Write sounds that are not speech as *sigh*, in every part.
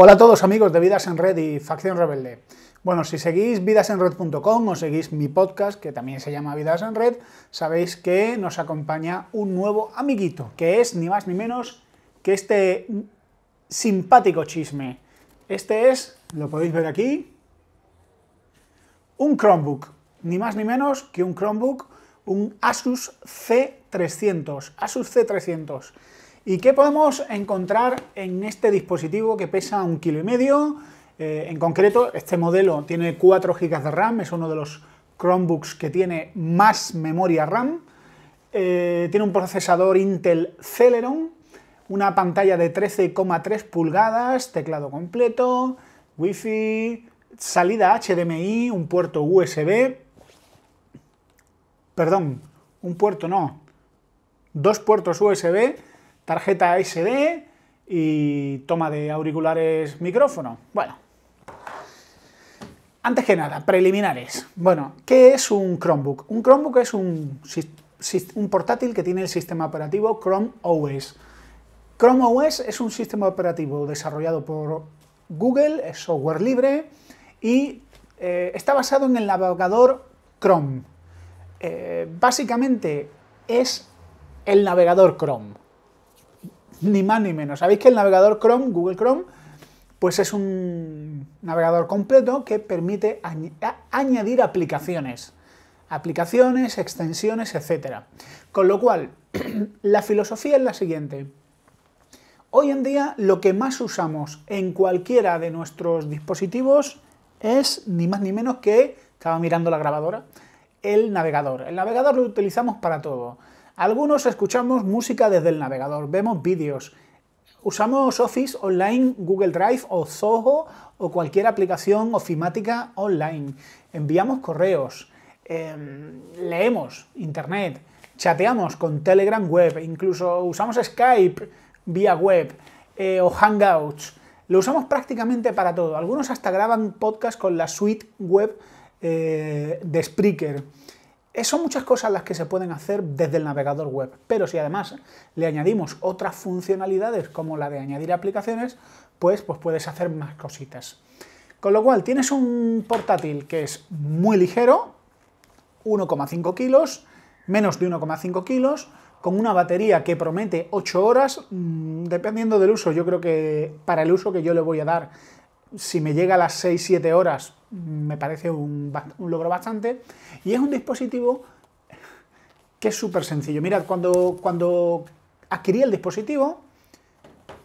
Hola a todos amigos de Vidas en Red y Facción Rebelde. Bueno, si seguís vidasenred.com o seguís mi podcast, que también se llama Vidas en Red, sabéis que nos acompaña un nuevo amiguito, que es ni más ni menos que este simpático chisme. Este es, lo podéis ver aquí, un Chromebook. Ni más ni menos que un Chromebook, un Asus C300. Asus C300. ¿Y qué podemos encontrar en este dispositivo que pesa un kilo y medio? Eh, en concreto, este modelo tiene 4 GB de RAM, es uno de los Chromebooks que tiene más memoria RAM. Eh, tiene un procesador Intel Celeron, una pantalla de 13,3 pulgadas, teclado completo, Wi-Fi, salida HDMI, un puerto USB. Perdón, un puerto no, dos puertos USB tarjeta SD y toma de auriculares micrófono. Bueno, antes que nada, preliminares. Bueno, ¿qué es un Chromebook? Un Chromebook es un, portátil que tiene el sistema operativo Chrome OS. Chrome OS es un sistema operativo desarrollado por Google, es software libre y eh, está basado en el navegador Chrome. Eh, básicamente es el navegador Chrome ni más ni menos. Sabéis que el navegador Chrome, Google Chrome, pues es un navegador completo que permite añadir aplicaciones, aplicaciones, extensiones, etc. Con lo cual, *clears throat* la filosofía es la siguiente. Hoy en día lo que más usamos en cualquiera de nuestros dispositivos es ni más ni menos que, estaba mirando la grabadora, el navegador. El navegador lo utilizamos para todo. Algunos escuchamos música desde el navegador, vemos vídeos, usamos Office online, Google Drive o Zoho o cualquier aplicación ofimática online. Enviamos correos, em, leemos Internet, chateamos con Telegram Web, incluso usamos Skype vía web eh, o Hangouts. Lo usamos prácticamente para todo. Algunos hasta graban podcast con la suite web eh, de Spreaker. Eh, son muchas cosas las que se pueden hacer desde el navegador web, pero si además le añadimos otras funcionalidades como la de añadir aplicaciones, pues, pues puedes hacer más cositas. Con lo cual, tienes un portátil que es muy ligero, 1,5 kilos, menos de 1,5 kilos, con una batería que promete 8 horas, mm, dependiendo del uso, yo creo que para el uso que yo le voy a dar si me llega a las 6-7 horas, me parece un, logro bastante. Y es un dispositivo que es súper sencillo. Mirad, cuando, cuando adquirí el dispositivo,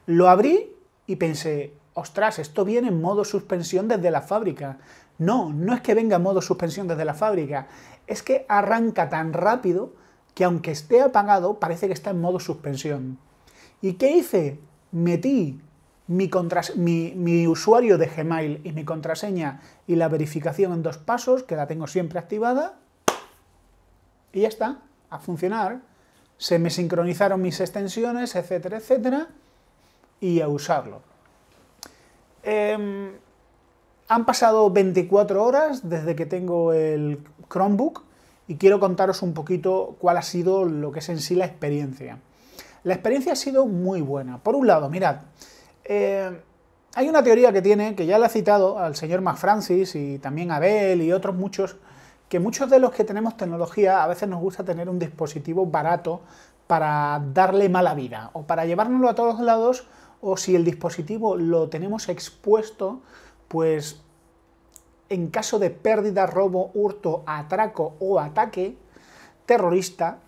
lo abrí y pensé, ostras, esto viene en modo suspensión desde la fábrica. No, no es que venga en modo suspensión desde la fábrica, es que arranca tan rápido que aunque esté apagado parece que está en modo suspensión. ¿Y qué hice? Metí mi, mi, usuario de Gmail y mi contraseña y la verificación en dos pasos, que la tengo siempre activada, y ya está, a funcionar. Se me sincronizaron mis extensiones, etcétera, etcétera, y a usarlo. Em, han pasado 24 horas desde que tengo el Chromebook y quiero contaros un poquito cuál ha sido lo que es en sí la experiencia. La experiencia ha sido muy buena. Por un lado, mirad, eh, hay una teoría que tiene, que ya la ha citado al señor McFrancis y también a y otros muchos, que muchos de los que tenemos tecnología a veces nos gusta tener un dispositivo barato para darle mala vida o para llevárnoslo a todos lados o si el dispositivo lo tenemos expuesto, pues en caso de pérdida, robo, hurto, atraco o ataque terrorista,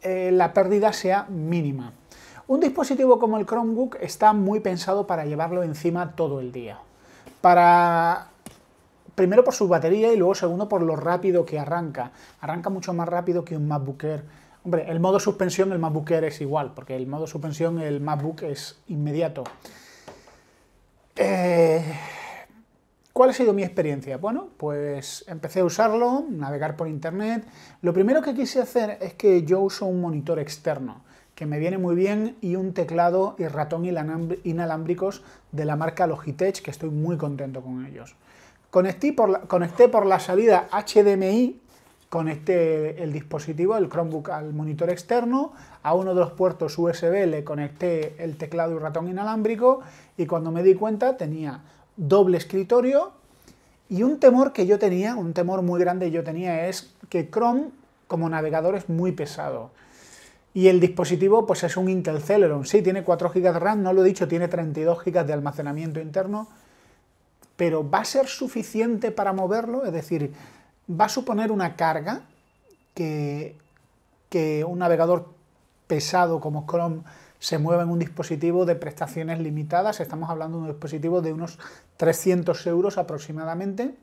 eh, la pérdida sea mínima. Un dispositivo como el Chromebook está muy pensado para llevarlo encima todo el día. Para primero por su batería y luego segundo por lo rápido que arranca. Arranca mucho más rápido que un MacBook Air. Hombre, el modo suspensión, el MacBook Air es igual, porque el modo suspensión, el MacBook es inmediato. Eh, ¿Cuál ha sido mi experiencia? Bueno, pues empecé a usarlo, navegar por internet. Lo primero que quise hacer es que yo uso un monitor externo que me viene muy bien, y un teclado y ratón inalámbricos de la marca Logitech, que estoy muy contento con ellos. Conecté por la, conecté por la salida HDMI, conecté este, el dispositivo, el Chromebook, al monitor externo, a uno de los puertos USB le conecté el teclado y ratón inalámbrico, y cuando me di cuenta tenía doble escritorio, y un temor que yo tenía, un temor muy grande yo tenía es que Chrome como navegador es muy pesado. Y el dispositivo pues es un Intel Celeron. Sí, tiene 4 GB de RAM, no lo he dicho, tiene 32 GB de almacenamiento interno, pero ¿va a ser suficiente para moverlo? Es decir, ¿va a suponer una carga que, que un navegador pesado como Chrome se mueva en un dispositivo de prestaciones limitadas? Estamos hablando de un dispositivo de unos 300 euros aproximadamente.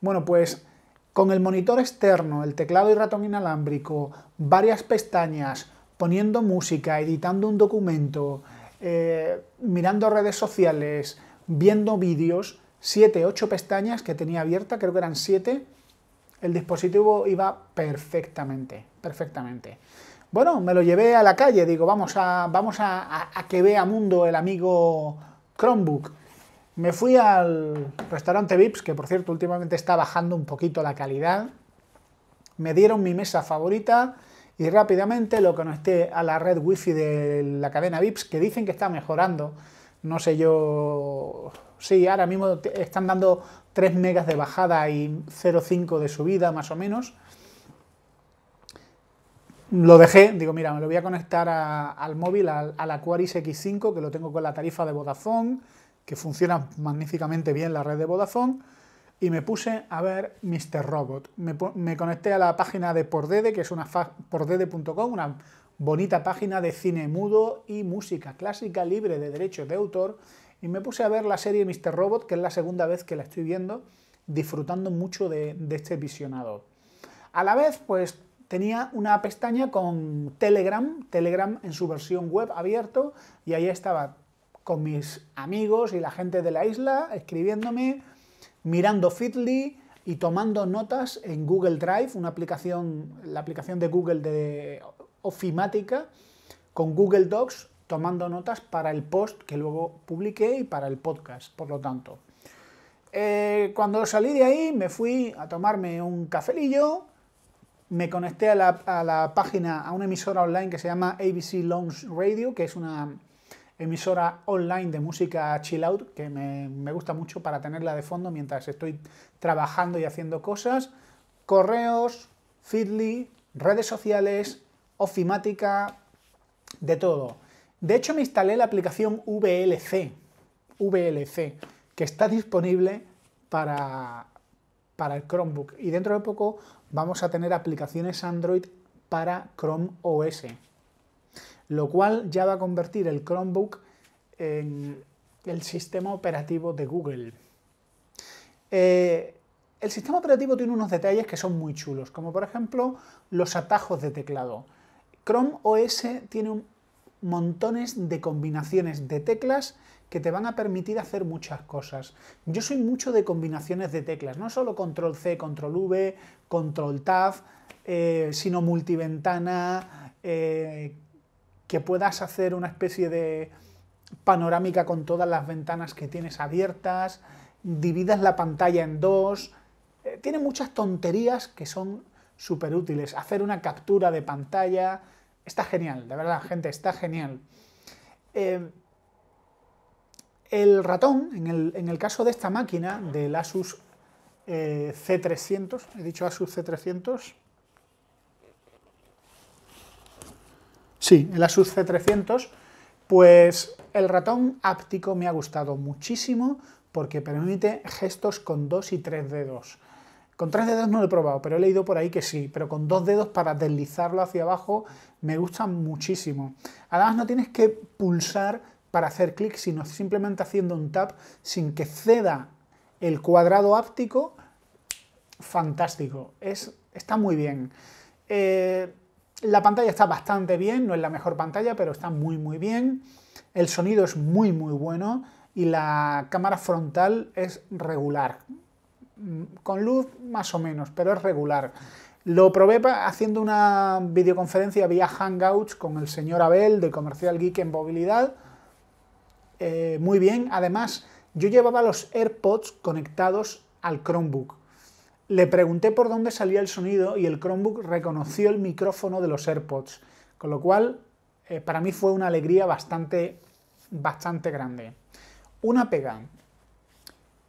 Bueno, pues con el monitor externo, el teclado y ratón inalámbrico, varias pestañas, poniendo música, editando un documento, eh, mirando redes sociales, viendo vídeos, 7, 8 pestañas que tenía abierta, creo que eran 7, el dispositivo iba perfectamente, perfectamente. Bueno, me lo llevé a la calle, digo, vamos a, vamos a, a que vea mundo el amigo Chromebook. Me fui al restaurante Vips, que por cierto últimamente está bajando un poquito la calidad. Me dieron mi mesa favorita, y rápidamente lo conecté a la red wifi de la cadena VIPS que dicen que está mejorando. No sé yo, sí, ahora mismo están dando 3 megas de bajada y 0,5 de subida más o menos. Lo dejé, digo, mira, me lo voy a conectar al móvil, al, al Aquaris X5, que lo tengo con la tarifa de Vodafone, que funciona magníficamente bien la red de Vodafone y me puse a ver Mr. Robot. Me, conecté a la página de Pordede, que es una pordede.com, una bonita página de cine mudo y música clásica libre de derechos de autor, y me puse a ver la serie Mr. Robot, que es la segunda vez que la estoy viendo, disfrutando mucho de, de este visionado. A la vez, pues tenía una pestaña con Telegram, Telegram en su versión web abierto, y ahí estaba con mis amigos y la gente de la isla escribiéndome mirando Fitly y tomando notas en Google Drive, una aplicación, la aplicación de Google de ofimática, con Google Docs, tomando notas para el post que luego publiqué y para el podcast, por lo tanto. Eh, cuando salí de ahí me fui a tomarme un cafelillo, me conecté a la, a la, página, a una emisora online que se llama ABC Lounge Radio, que es una emisora online de música chill out que me, gusta mucho para tenerla de fondo mientras estoy trabajando y haciendo cosas. Correos, Feedly, redes sociales, ofimática, de todo. De hecho, me instalé la aplicación VLC, VLC, que está disponible para, para el Chromebook. Y dentro de poco vamos a tener aplicaciones Android para Chrome OS lo cual ya va a convertir el Chromebook en el sistema operativo de Google. Eh, el sistema operativo tiene unos detalles que son muy chulos, como por ejemplo los atajos de teclado. Chrome OS tiene montones de combinaciones de teclas que te van a permitir hacer muchas cosas. Yo soy mucho de combinaciones de teclas, no solo control C, control V, control Tab, eh, sino multiventana, eh, que puedas hacer una especie de panorámica con todas las ventanas que tienes abiertas, dividas la pantalla en dos, eh, tiene muchas tonterías que son súper útiles. Hacer una captura de pantalla, está genial, de verdad, gente, está genial. Eh, el ratón, en el, caso de esta máquina, del Asus eh, C300, he dicho Asus C300, Sí, el Asus C300, pues el ratón áptico me ha gustado muchísimo porque permite gestos con dos y tres dedos. Con tres dedos no lo he probado, pero he leído por ahí que sí. Pero con dos dedos para deslizarlo hacia abajo me gusta muchísimo. Además no tienes que pulsar para hacer clic, sino simplemente haciendo un tap sin que ceda el cuadrado áptico. Fantástico, es, está muy bien. Eh, la pantalla está bastante bien, no es la mejor pantalla, pero está muy muy bien. El sonido es muy muy bueno y la cámara frontal es regular. Con luz más o menos, pero es regular. Lo probé haciendo una videoconferencia vía Hangouts con el señor Abel de Comercial Geek en Movilidad. Eh, muy bien, además yo llevaba los AirPods conectados al Chromebook le pregunté por dónde salía el sonido y el Chromebook reconoció el micrófono de los AirPods, con lo cual eh, para mí fue una alegría bastante, bastante grande. Una pega.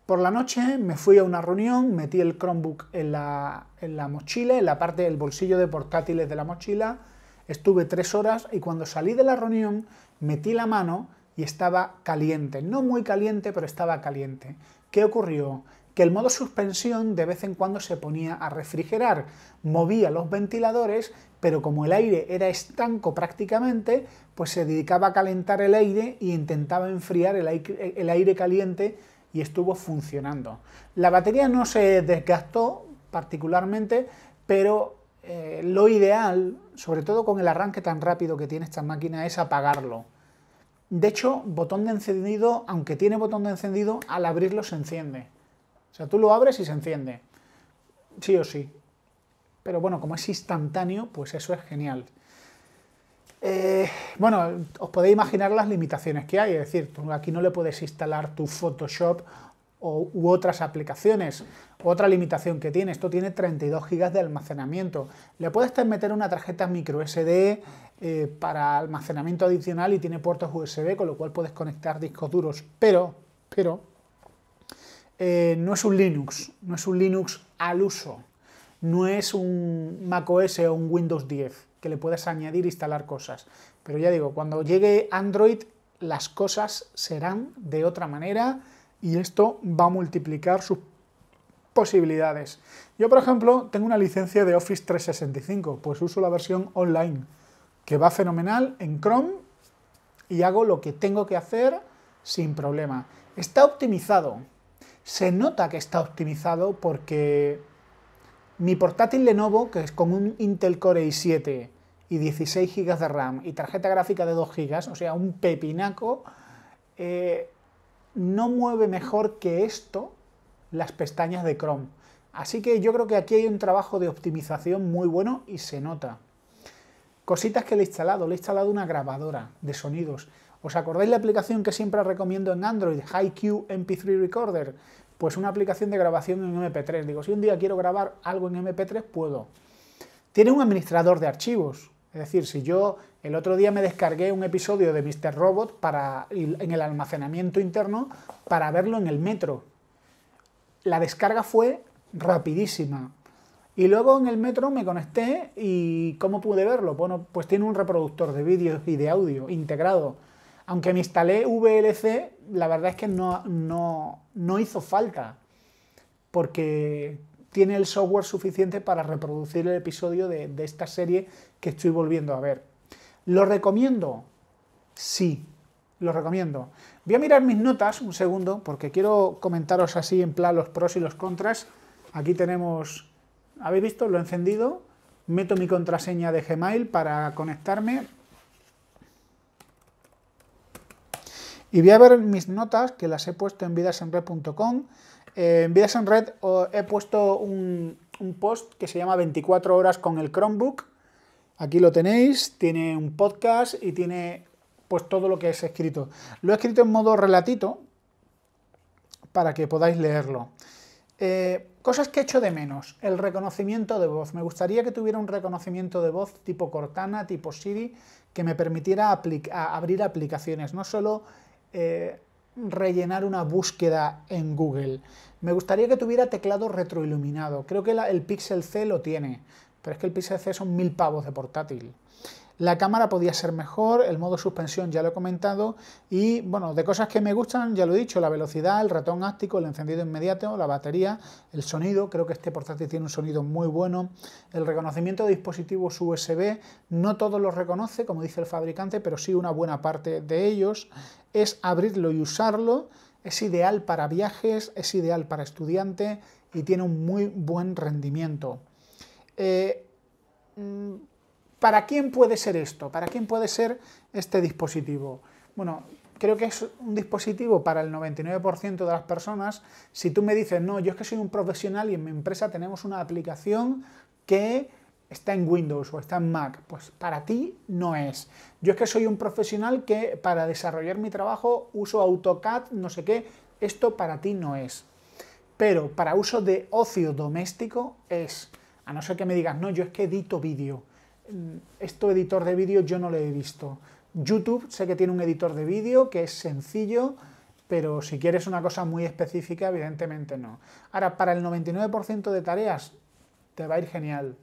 Por la noche me fui a una reunión, metí el Chromebook en la, en la mochila, en la parte del bolsillo de portátiles de la mochila, estuve tres horas y cuando salí de la reunión metí la mano y estaba caliente. No muy caliente, pero estaba caliente. ¿Qué ocurrió? que el modo suspensión de vez en cuando se ponía a refrigerar, movía los ventiladores, pero como el aire era estanco prácticamente, pues se dedicaba a calentar el aire y intentaba enfriar el aire, caliente y estuvo funcionando. La batería no se desgastó particularmente, pero eh, lo ideal, sobre todo con el arranque tan rápido que tiene esta máquina, es apagarlo. De hecho, botón de encendido, aunque tiene botón de encendido, al abrirlo se enciende. O sea, tú lo abres y se enciende. Sí o sí. Pero bueno, como es instantáneo, pues eso es genial. Eh, bueno, os podéis imaginar las limitaciones que hay. Es decir, aquí no le puedes instalar tu Photoshop o, u otras aplicaciones. Otra limitación que tiene, esto tiene 32 GB de almacenamiento. Le puedes meter una tarjeta micro SD eh, para almacenamiento adicional y tiene puertos USB, con lo cual puedes conectar discos duros. Pero, pero, eh, no es un Linux, no es un Linux al uso, no es un macOS o un Windows 10 que le puedas añadir e instalar cosas. Pero ya digo, cuando llegue Android las cosas serán de otra manera y esto va a multiplicar sus posibilidades. Yo, por ejemplo, tengo una licencia de Office 365, pues uso la versión online, que va fenomenal en Chrome y hago lo que tengo que hacer sin problema. Está optimizado, se nota que está optimizado porque mi portátil Lenovo, que es con un Intel Core i7 y 16 GB de RAM y tarjeta gráfica de 2 GB, o sea, un pepinaco, eh, no mueve mejor que esto las pestañas de Chrome. Así que yo creo que aquí hay un trabajo de optimización muy bueno y se nota. Cositas que le he instalado. Le he instalado una grabadora de sonidos. ¿Os acordáis la aplicación que siempre recomiendo en Android, HiQ MP3 Recorder? Pues una aplicación de grabación en MP3. Digo, si un día quiero grabar algo en MP3, puedo. Tiene un administrador de archivos. Es decir, si yo el otro día me descargué un episodio de Mr. Robot para, en el almacenamiento interno para verlo en el metro. La descarga fue rapidísima. Y luego en el metro me conecté y ¿cómo pude verlo? Bueno, pues tiene un reproductor de vídeos y de audio integrado aunque me instalé VLC, la verdad es que no, no, hizo falta, porque tiene el software suficiente para reproducir el episodio de, de esta serie que estoy volviendo a ver. ¿Lo recomiendo? Sí, lo recomiendo. Voy a mirar mis notas un segundo, porque quiero comentaros así en plan los pros y los contras. Aquí tenemos, ¿habéis visto? Lo he encendido. Meto mi contraseña de Gmail para conectarme Y voy a ver mis notas, que las he puesto en vidasenred.com. Eh, en vidasenred he puesto un, post que se llama 24 horas con el Chromebook. Aquí lo tenéis, tiene un podcast y tiene pues todo lo que es escrito. Lo he escrito en modo relatito para que podáis leerlo. Eh, cosas que echo de menos. El reconocimiento de voz. Me gustaría que tuviera un reconocimiento de voz tipo Cortana, tipo Siri, que me permitiera abrir aplicaciones. No solo eh, rellenar una búsqueda en Google. Me gustaría que tuviera teclado retroiluminado. Creo que el Pixel C lo tiene, pero es que el Pixel C son mil pavos de portátil. La cámara podía ser mejor, el modo suspensión ya lo he comentado y bueno, de cosas que me gustan ya lo he dicho, la velocidad, el ratón áctico, el encendido inmediato, la batería, el sonido, creo que este portátil tiene un sonido muy bueno, el reconocimiento de dispositivos USB, no todos los reconoce como dice el fabricante, pero sí una buena parte de ellos, es abrirlo y usarlo, es ideal para viajes, es ideal para estudiantes, y tiene un muy buen rendimiento. Eh, mm, ¿Para quién puede ser esto? ¿Para quién puede ser este dispositivo? Bueno, creo que es un dispositivo para el 99% de las personas. Si tú me dices, no, yo es que soy un profesional y en mi empresa tenemos una aplicación que está en Windows o está en Mac, pues para ti no es. Yo es que soy un profesional que para desarrollar mi trabajo uso AutoCAD, no sé qué, esto para ti no es. Pero para uso de ocio doméstico es. A no ser que me digas, no, yo es que edito vídeo esto editor de vídeo yo no lo he visto. YouTube sé que tiene un editor de vídeo que es sencillo, pero si quieres una cosa muy específica, evidentemente no. Ahora, para el 99% de tareas, te va a ir genial.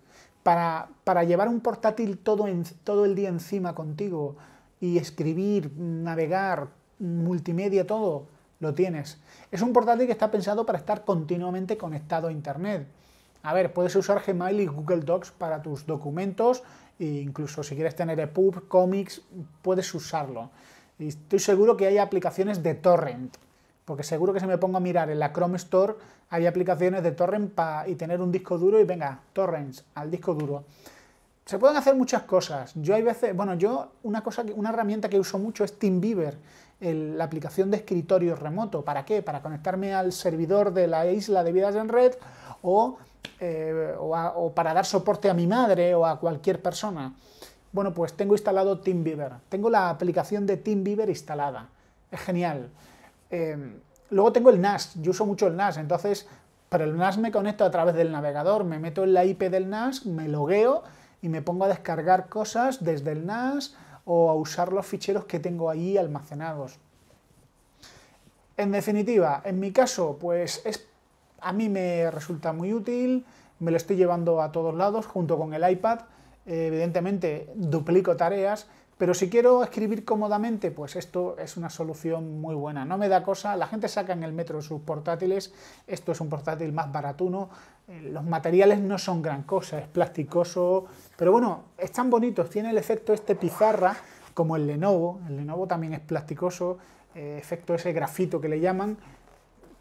Para, llevar un portátil todo, todo el día encima contigo y escribir, navegar, multimedia, todo, lo tienes. Es un portátil que está pensado para estar continuamente conectado a Internet. A ver, puedes usar Gmail y Google Docs para tus documentos, e incluso si quieres tener EPUB, cómics, puedes usarlo. Y estoy seguro que hay aplicaciones de torrent, porque seguro que si me pongo a mirar en la Chrome Store hay aplicaciones de torrent y tener un disco duro y venga, torrents al disco duro. Se pueden hacer muchas cosas. Yo hay veces, bueno, yo una cosa, una herramienta que uso mucho es TeamViewer, la aplicación de escritorio remoto. ¿Para qué? Para conectarme al servidor de la isla de vidas en red o eh, o, para dar soporte a mi madre o a cualquier persona. Bueno, pues tengo instalado TeamViewer. Tengo la aplicación de TeamViewer instalada. Es genial. Em, luego tengo el NAS. Yo uso mucho el NAS, entonces, para el NAS me conecto a través del navegador. Me meto en la IP del NAS, me logueo y me pongo a descargar cosas desde el NAS o a usar los ficheros que tengo ahí almacenados. En definitiva, en mi caso, pues es a mí me resulta muy útil, me lo estoy llevando a todos lados junto con el iPad. Eh, evidentemente duplico tareas, pero si quiero escribir cómodamente, pues esto es una solución muy buena. No me da cosa, la gente saca en el metro sus portátiles, esto es un portátil más baratuno, eh, los materiales no son gran cosa, es plasticoso, pero bueno, están bonitos, tiene el efecto este pizarra, como el Lenovo, el Lenovo también es plasticoso, eh, efecto ese grafito que le llaman,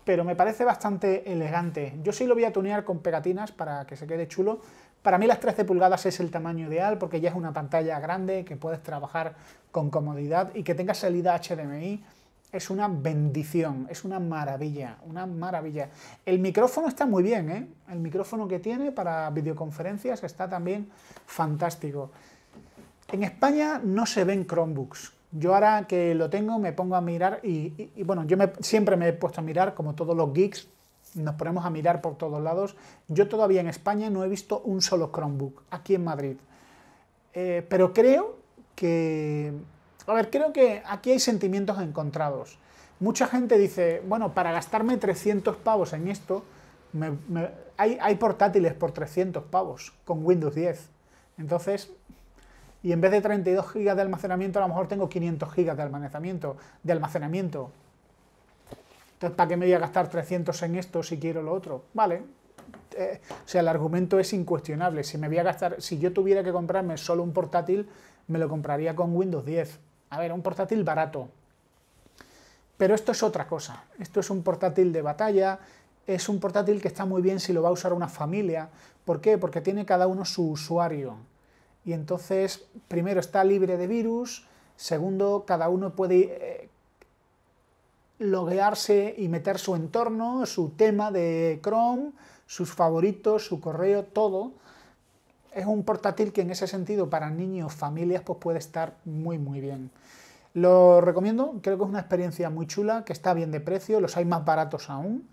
pero me parece bastante elegante. Yo sí lo voy a tunear con pegatinas para que se quede chulo. Para mí las 13 pulgadas es el tamaño ideal porque ya es una pantalla grande que puedes trabajar con comodidad y que tenga salida HDMI es una bendición, es una maravilla, una maravilla. El micrófono está muy bien, ¿eh? El micrófono que tiene para videoconferencias está también fantástico. En España no se ven Chromebooks, yo ahora que lo tengo me pongo a mirar y, bueno, yo me, siempre me he puesto a mirar, como todos los geeks, nos ponemos a mirar por todos lados. Yo todavía en España no he visto un solo Chromebook, aquí en Madrid. Eh, pero creo que... A ver, creo que aquí hay sentimientos encontrados. Mucha gente dice, bueno, para gastarme 300 pavos en esto, hay, hay portátiles por 300 pavos con Windows 10. Entonces, y en vez de 32 GB de almacenamiento a lo mejor tengo 500 GB de almacenamiento, de almacenamiento. Entonces, ¿para qué me voy a gastar 300 en esto si quiero lo otro? Vale. Eh, o sea, el argumento es incuestionable. Si me voy a gastar, si yo tuviera que comprarme solo un portátil, me lo compraría con Windows 10. A ver, un portátil barato. Pero esto es otra cosa. Esto es un portátil de batalla, es un portátil que está muy bien si lo va a usar una familia. ¿Por qué? Porque tiene cada uno su usuario. Y entonces, primero, está libre de virus. Segundo, cada uno puede eh, loguearse y meter su entorno, su tema de Chrome, sus favoritos, su correo, todo. Es un portátil que en ese sentido para niños, familias, pues puede estar muy muy bien. Lo recomiendo, creo que es una experiencia muy chula, que está bien de precio, los hay más baratos aún.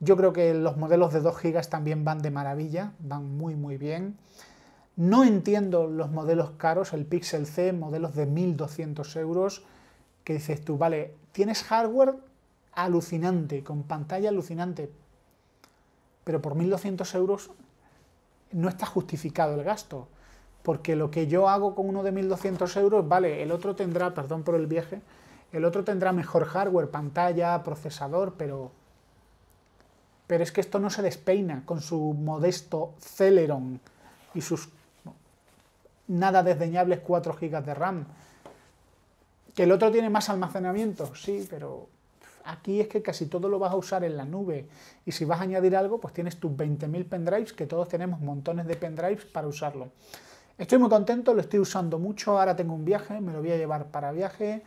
Yo creo que los modelos de 2 GB también van de maravilla, van muy muy bien. No entiendo los modelos caros, el Pixel C, modelos de 1200 euros, que dices tú, vale, tienes hardware alucinante, con pantalla alucinante, pero por 1200 euros no está justificado el gasto, porque lo que yo hago con uno de 1200 euros, vale, el otro tendrá, perdón por el viaje, el otro tendrá mejor hardware, pantalla, procesador, pero pero es que esto no se despeina con su modesto Celeron y sus nada desdeñables 4 GB de RAM. ¿Que el otro tiene más almacenamiento? Sí, pero aquí es que casi todo lo vas a usar en la nube. Y si vas a añadir algo, pues tienes tus 20.000 pendrives, que todos tenemos montones de pendrives para usarlo. Estoy muy contento, lo estoy usando mucho. Ahora tengo un viaje, me lo voy a llevar para viaje.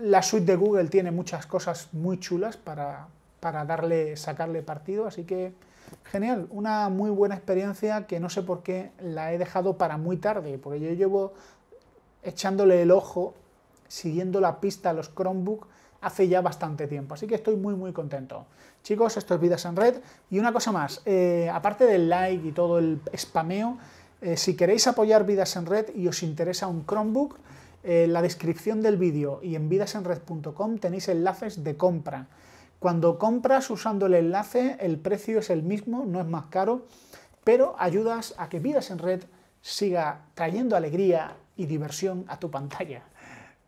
La suite de Google tiene muchas cosas muy chulas para, para darle, sacarle partido, así que Genial, una muy buena experiencia que no sé por qué la he dejado para muy tarde, porque yo llevo echándole el ojo, siguiendo la pista a los Chromebook hace ya bastante tiempo. Así que estoy muy, muy contento. Chicos, esto es Vidas en Red. Y una cosa más, eh, aparte del like y todo el spameo, eh, si queréis apoyar Vidas en Red y os interesa un Chromebook, eh, en la descripción del vídeo y en vidasenred.com tenéis enlaces de compra. Cuando compras usando el enlace, el precio es el mismo, no es más caro, pero ayudas a que Vidas en Red siga trayendo alegría y diversión a tu pantalla.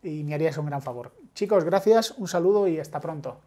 Y me harías un gran favor. Chicos, gracias, un saludo y hasta pronto.